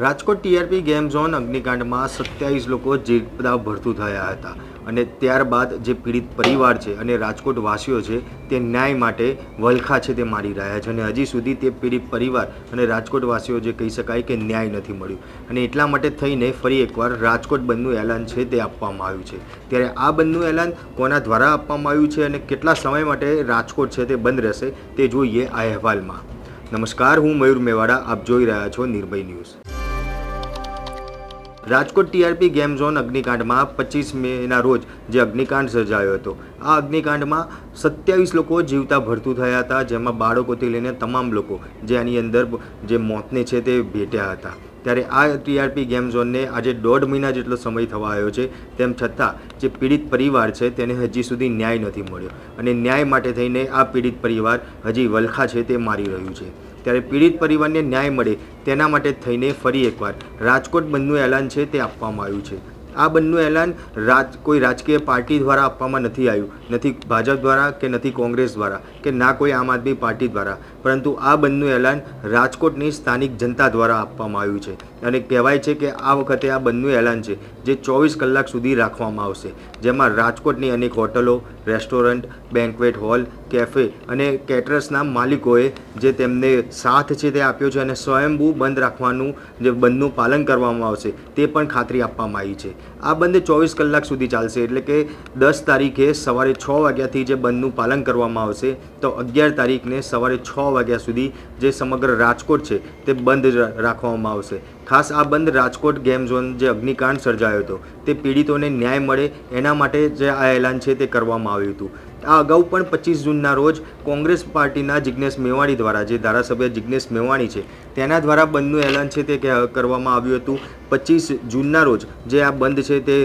Rajkot TRP game zone અગ્નિકાંડમાં સત્યાવીસ લોકો જીવતા ભરતું થયા હતા અને ત્યારબાદ જે પીડિત પરિવાર છે અને રાજકોટ વાસીઓ છે તે ન્યાય માટે વલખા છે તે મારી રહ્યા છે અને હજી સુધી તે પીડિત પરિવાર અને રાજકોટ વાસીઓ જે કહી શકાય કે ન્યાય નથી મળ્યું અને એટલા માટે થઈને ફરી એકવાર રાજકોટ બંધનું એલાન છે તે આપવામાં આવ્યું છે ત્યારે આ બંધનું એલાન કોના દ્વારા આપવામાં આવ્યું છે અને કેટલા સમય માટે રાજકોટ છે તે બંધ રહેશે તે જોઈએ આ અહેવાલમાં નમસ્કાર હું મયુર મેવાડા આપ જોઈ રહ્યા છો Nirbhay news Rajkot TRP game zone અગ્નિકાંડમાં પચીસ મેના રોજ જે અગ્નિકાંડ સર્જાયો હતો આ અગ્નિકાંડમાં સત્યાવીસ લોકો જીવતા ભરતું થયા હતા જેમાં બાળકોથી લઈને તમામ લોકો જે આની અંદર જે મોતને છે તે ભેટ્યા હતા ત્યારે આ ટીઆરપી ગેમ ઝોનને આજે દોઢ મહિના જેટલો સમય થવા આવ્યો છે તેમ છતાં જે પીડિત પરિવાર છે તેને હજી સુધી ન્યાય નથી મળ્યો અને ન્યાય માટે થઈને આ પીડિત પરિવાર હજી વલખા છે તે મારી રહ્યું છે ત્યારે પીડિત પરિવારને ન્યાય મળે તેના માટે થઈને ફરી એકવાર રાજકોટ બંધનું એલાન છે તે આપવામાં આવ્યું છે આ બંધનું એલાન રાજ કોઈ રાજકીય પાર્ટી દ્વારા આપવામાં નથી આવ્યું નથી ભાજપ દ્વારા કે નથી કોંગ્રેસ દ્વારા કે ના કોઈ આમ આદમી પાર્ટી દ્વારા પરંતુ આ બંધનું એલાન રાજકોટની સ્થાનિક જનતા દ્વારા આપવામાં આવ્યું છે અને કહેવાય છે કે આ વખતે આ બંધનું એલાન છે જે ચોવીસ કલાક સુધી રાખવામાં આવશે જેમાં રાજકોટની અનેક હોટલો રેસ્ટોરન્ટ બેન્કવેટ હોલ કેફે અને કેટરર્સના માલિકોએ જે તેમને સાથ છે તે આપ્યો છે અને સ્વયંભૂ બંધ રાખવાનું જે બંધનું પાલન કરવામાં આવશે તે પણ ખાતરી આપવામાં આવી છે આ બંધ ચોવીસ કલાક સુધી ચાલશે એટલે કે દસ તારીખે સવારે છ વાગ્યાથી જે બંધનું પાલન કરવામાં આવશે તો અગિયાર તારીખને સવારે છ વાગ્યા સુધી જે સમગ્ર રાજકોટ છે તે બંધ રાખવામાં આવશે ખાસ આ બંધ રાજકોટ ગેમ ઝોન જે અગ્નિકાંડ સર્જાયો હતો તે પીડિતોને ન્યાય મળે એના માટે જે આ એલાન છે તે કરવામાં આવ્યું હતું આ અગાઉ પણ પચીસ જૂનના રોજ કોંગ્રેસ પાર્ટીના જિજ્ઞેશ મેવાણી દ્વારા જે ધારાસભ્ય જિજ્ઞેશ મેવાણી છે તેના દ્વારા બંધનું એલાન છે તે કરવામાં આવ્યું હતું પચીસ જૂનના રોજ જે આ બંધ છે તે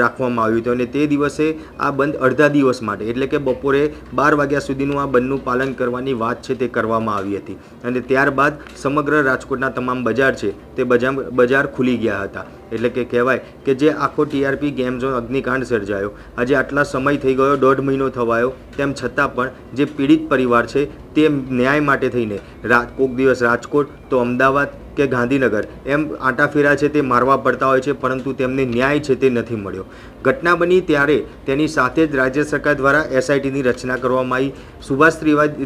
રાખવામાં આવ્યું હતું અને તે દિવસે આ બંધ અડધા દિવસ માટે એટલે કે બપોરે બાર વાગ્યા સુધીનું આ બંધનું પાલન કરવાની વાત છે તે કરવામાં આવી હતી અને ત્યારબાદ સમગ્ર રાજકોટના તમામ બજાર છે તે બજાર બજાર ખુલી ગયા હતા એટલે કે કહેવાય કે જે આખો ટીઆરપી ગેમ ઝોન અગ્નિકાંડ સર્જાયો આજે આટલા સમય થઈ ગયો દોઢ મહિનો થવાયો તેમ છતાં પણ જે પીડિત પરિવાર છે તે ન્યાય માટે થઈને કોઈક દિવસ રાજકોટ તો અમદાવાદ કે ગાંધીનગર એમ આંટાફેરા છે તે મારવા પડતા હોય છે પરંતુ તેમને ન્યાય છે તે નથી મળ્યો ઘટના બની ત્યારે તેની સાથે જ રાજ્ય સરકાર દ્વારા એસઆઈટીની રચના કરવામાં આવી સુભાષ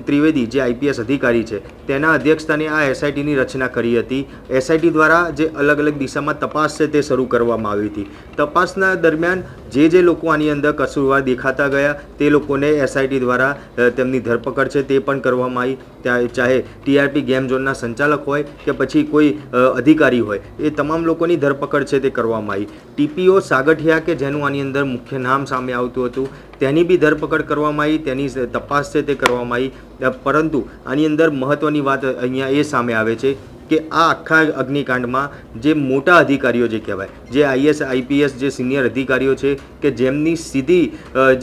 ત્રિવેદી જે આઈપીએસ અધિકારી છે તેના અધ્યક્ષતાને આ એસઆઈટીની રચના કરી હતી એસઆઈટી દ્વારા જે અલગ અલગ દિશામાં તપાસ છે તે શરૂ કરવામાં આવી હતી તપાસના દરમિયાન જે જે લોકો આની અંદર કસૂરવાર દેખાતા ગયા તે લોકોને એસઆઈટી દ્વારા તેમની ધરપકડ છે તે પણ કરવામાં આવી ચાહે ટીઆરપી ગેમ ઝોનના સંચાલક હોય કે પછી કોઈ કોઈ અધિકારી હોય એ તમામ લોકોની ધરપકડ છે તે કરવામાં આવી ટીપીઓ સાગઠિયા કે જેનું આની અંદર મુખ્ય નામ સામે આવતું હતું તેની બી ધરપકડ કરવામાં આવી તેની તપાસ છે તે કરવામાં આવી પરંતુ આની અંદર મહત્ત્વની વાત અહીંયા એ સામે આવે છે કે આ આખા અગ્નિકાંડમાં જે મોટા અધિકારીઓ જે કહેવાય જે આઈએસ આઈપીએસ જે સિનિયર અધિકારીઓ છે કે જેમની સીધી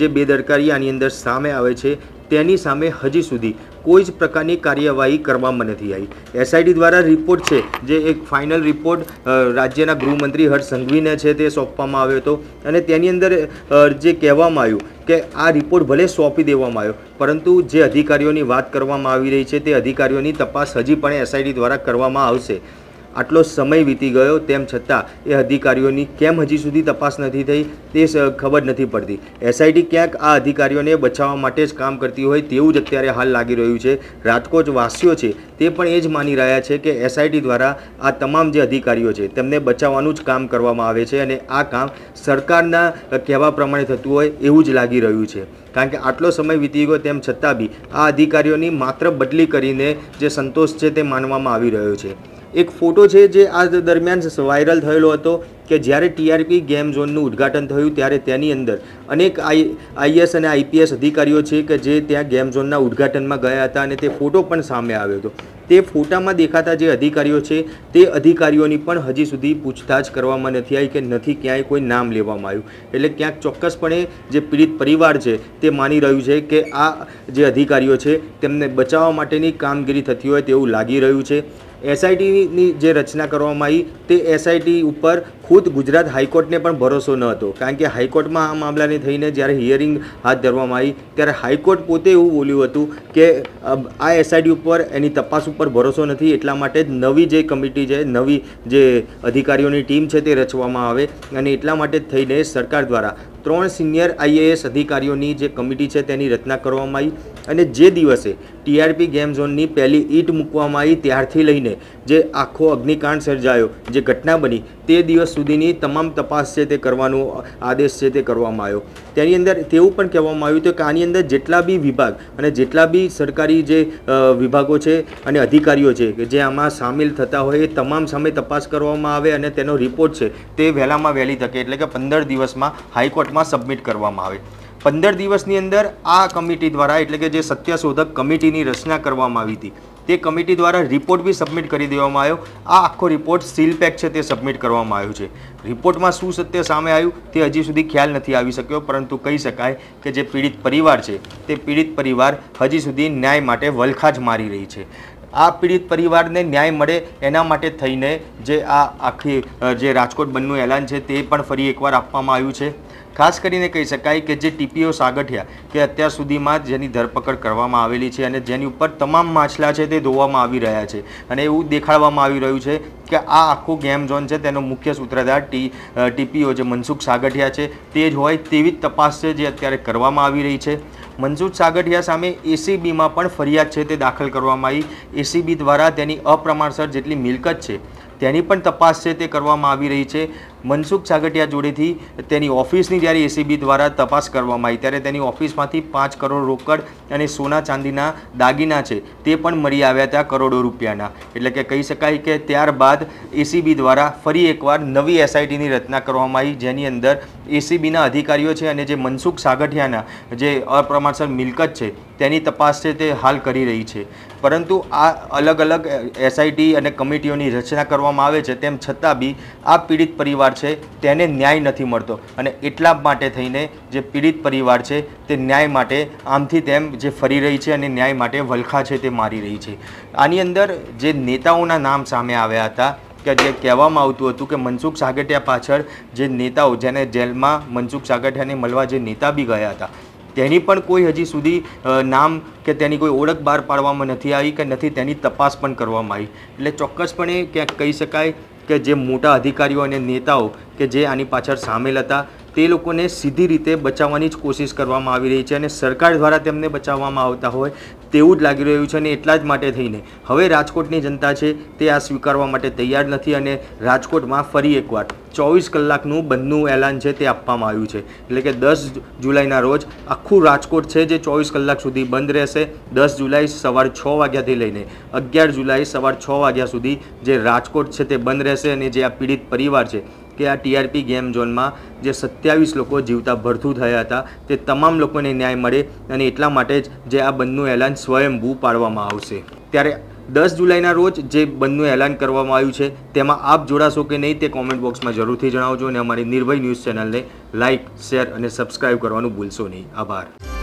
જે બેદરકારી આની અંદર સામે આવે છે તેની સામે હજી સુધી કોઈ જ પ્રકારની કાર્યવાહી કરવામાં નથી આવી એસઆઈટી દ્વારા રિપોર્ટ છે જે એક ફાઇનલ રિપોર્ટ રાજ્યના ગૃહમંત્રી હર્ષ સંઘવીને છે તે સોંપવામાં આવ્યો હતો અને તેની અંદર જે કહેવામાં આવ્યું કે આ રિપોર્ટ ભલે સોંપી દેવામાં આવ્યો પરંતુ જે અધિકારીઓની વાત કરવામાં આવી રહી છે તે અધિકારીઓની તપાસ હજી પણ એસઆઈટી દ્વારા કરવામાં આવશે આટલો સમય વીતી ગયો તેમ છતાં એ અધિકારીઓની કેમ હજી સુધી તપાસ નથી થઈ તે ખબર નથી પડતી એસઆઈટી ક્યાંક આ અધિકારીઓને બચાવવા માટે જ કામ કરતી હોય તેવું જ અત્યારે હાલ લાગી રહ્યું છે રાજકોટ વાસીઓ છે તે પણ એ જ માની રહ્યા છે કે એસઆઈટી દ્વારા આ તમામ જે અધિકારીઓ છે તેમને બચાવવાનું જ કામ કરવામાં આવે છે અને આ કામ સરકારના કહેવા પ્રમાણે થતું હોય એવું જ લાગી રહ્યું છે કારણ કે આટલો સમય વીતી ગયો તેમ છતાં બી આ અધિકારીઓની માત્ર બદલી કરીને જે સંતોષ છે તે માનવામાં આવી રહ્યો છે એક ફોટો છે જે આ દરમિયાન વાયરલ થયેલો હતો કે જ્યારે ટીઆરપી ગેમ ઝોનનું ઉદ્ઘાટન થયું ત્યારે તેની અંદર અનેક આઈ આઈએસ અને આઈપીએસ અધિકારીઓ છે કે જે ત્યાં ગેમ ઝોનના ઉદ્ઘાટનમાં ગયા હતા અને તે ફોટો પણ સામે આવ્યો હતો તે ફોટામાં દેખાતા જે અધિકારીઓ છે તે અધિકારીઓની પણ હજી સુધી પૂછતાછ કરવામાં નથી આવી કે નથી ક્યાંય કોઈ નામ લેવામાં આવ્યું એટલે ક્યાંક ચોક્કસપણે જે પીડિત પરિવાર છે તે માની રહ્યું છે કે આ જે અધિકારીઓ છે તેમને બચાવવા માટેની કામગીરી થતી હોય તેવું લાગી રહ્યું છે એસઆઈટીની જે રચના કરવામાં આવી તે એસઆઈટી ઉપર ખુદ ગુજરાત હાઈકોર્ટને પણ ભરોસો ન હતો કારણ કે હાઈકોર્ટમાં આ મામલાને થઈને જ્યારે હિયરિંગ હાથ ધરવામાં આવી ત્યારે હાઈકોર્ટ પોતે એવું બોલ્યું હતું કે આ એસઆઈટી ઉપર એની તપાસ ઉપર ભરોસો નથી એટલા માટે જ નવી જે કમિટી છે નવી જે અધિકારીઓની ટીમ છે તે રચવામાં આવે અને એટલા માટે થઈને સરકાર દ્વારા ત્રણ સિનિયર આઈએએસ અધિકારીઓની જે કમિટી છે તેની રચના કરવામાં આવી અને જે દિવસે ટીઆરપી ગેમ ઝોનની પહેલી ઈટ મૂકવામાં આવી ત્યારથી લઈને જે આખો અગ્નિકાંડ સર્જાયો જે ઘટના બની તે દિવસ સુધીની તમામ તપાસ છે તે કરવાનો આદેશ છે તે કરવામાં આવ્યો તેની અંદર તેવું પણ કહેવામાં આવ્યું હતું કે આની અંદર જેટલા બી વિભાગ અને જેટલા બી સરકારી જે વિભાગો છે અને અધિકારીઓ છે કે જે આમાં સામેલ થતા હોય એ તમામ સામે તપાસ કરવામાં આવે અને તેનો રિપોર્ટ છે તે વહેલામાં વહેલી તકે એટલે કે પંદર દિવસમાં હાઈકોર્ટમાં સબમિટ કરવામાં આવે પંદર દિવસની અંદર આ કમિટી દ્વારા એટલે કે જે સત્યશોધક કમિટીની રચના કરવામાં આવી હતી તે કમિટી દ્વારા રિપોર્ટ બી સબમિટ કરી દેવામાં આવ્યો આ આખો રિપોર્ટ સીલ પેક છે તે સબમિટ કરવામાં આવ્યો છે રિપોર્ટમાં શું સત્ય સામે આવ્યું તે હજી સુધી ખ્યાલ નથી આવી શક્યો પરંતુ કહી શકાય કે જે પીડિત પરિવાર છે તે પીડિત પરિવાર હજી સુધી ન્યાય માટે વલખા જ મારી રહી છે આ પીડિત પરિવારને ન્યાય મળે એના માટે થઈને જે આ આખી જે રાજકોટ બંધનું એલાન છે તે પણ ફરી એકવાર આપવામાં આવ્યું છે ખાસ કરીને કહી શકાય કે જે ટીપીઓ સાગઠિયા કે અત્યાર સુધીમાં જેની ધરપકડ કરવામાં આવેલી છે અને જેની ઉપર તમામ માછલા છે તે ધોવામાં આવી રહ્યા છે અને એવું દેખાડવામાં આવી રહ્યું છે કે આ આખો ગેમ ઝોન છે તેનો મુખ્ય સૂત્રધાર ટી ટીપીઓ જે મનસુખ સાગઠિયા છે તે જ હોય તેવી જ તપાસ છે જે અત્યારે કરવામાં આવી રહી છે મનસુખ સાગઠિયા સામે એસીબીમાં પણ ફરિયાદ છે તે દાખલ કરવામાં આવી એસીબી દ્વારા તેની અપ્રમાણસર જેટલી મિલકત છે તેની પણ તપાસ છે તે કરવામાં આવી રહી છે મનસુખ સાગઠિયા જોડેથી તેની ઓફિસની જ્યારે એસીબી દ્વારા તપાસ કરવામાં આવી ત્યારે તેની ઓફિસમાંથી પાંચ કરોડ રોકડ અને સોના ચાંદીના દાગીના છે તે પણ મળી આવ્યા હતા કરોડો રૂપિયાના એટલે કે કહી શકાય કે ત્યારબાદ એસીબી દ્વારા ફરી એકવાર નવી એસઆઈટીની રચના કરવામાં આવી જેની અંદર એસીબીના અધિકારીઓ છે અને જે મનસુખ સાગઠિયાના જે અપ્રમાણસર મિલકત છે તેની તપાસ છે તે હાલ કરી રહી છે પરંતુ આ અલગ અલગ એસઆઈટી અને કમિટીઓની રચના કરવામાં આવે છે તેમ છતાં બી આ પીડિત પરિવાર પરિવાર છે તેને ન્યાય નથી મળતો અને એટલા માટે થઈને જે પીડિત પરિવાર છે તે ન્યાય માટે આમથી તેમ જે ફરી રહી છે અને ન્યાય માટે વલખા છે તે મારી રહી છે આની અંદર જે નેતાઓના નામ સામે આવ્યા હતા કે જે કહેવામાં આવતું હતું કે મનસુખ સાગઠિયા પાછળ જે નેતાઓ જેને જેલમાં મનસુખ સાગઠિયાને મળવા જે નેતા બી ગયા હતા તેની પણ કોઈ હજી સુધી નામ કે તેની કોઈ ઓળખ બહાર પાડવામાં નથી આવી કે નથી તેની તપાસ પણ કરવામાં આવી એટલે ચોક્કસપણે ક્યાંક કહી શકાય કે જે મોટા અધિકારીઓ અને નેતાઓ કે જે આની પાછળ સામેલ હતા તે લોકોને સીધી રીતે બચાવવાની જ કોશિશ કરવામાં આવી રહી છે અને સરકાર દ્વારા તેમને બચાવવામાં આવતા હોય તેવું જ લાગી રહ્યું છે અને એટલા જ માટે થઈને હવે રાજકોટની જનતા છે તે આ સ્વીકારવા માટે તૈયાર નથી અને રાજકોટમાં ફરી એકવાર ચોવીસ કલાકનું બંધનું એલાન છે તે આપવામાં આવ્યું છે એટલે કે દસ જુલાઈના રોજ આખું રાજકોટ છે જે ચોવીસ કલાક સુધી બંધ રહેશે દસ જુલાઈ સવાર છ વાગ્યાથી લઈને અગિયાર જુલાઈ સવાર છ વાગ્યા સુધી જે રાજકોટ છે તે બંધ રહેશે અને જે આ પીડિત પરિવાર છે કે આ ટીઆરપી ગેમ ઝોનમાં જે સત્યાવીસ લોકો જીવતા ભરથું થયા હતા તે તમામ લોકોને ન્યાય મળે અને એટલા માટે જ જે આ બંધનું એલાન સ્વયંભૂ પાડવામાં આવશે ત્યારે દસ જુલાઈના રોજ જે બંધનું એલાન કરવામાં આવ્યું છે તેમાં આપ જોડાશો કે નહીં તે કોમેન્ટ બોક્સમાં જરૂરથી જણાવજો અને અમારી નિર્ભય ન્યૂઝ ચેનલને લાઇક શેર અને સબસ્ક્રાઇબ કરવાનું ભૂલશો નહીં આભાર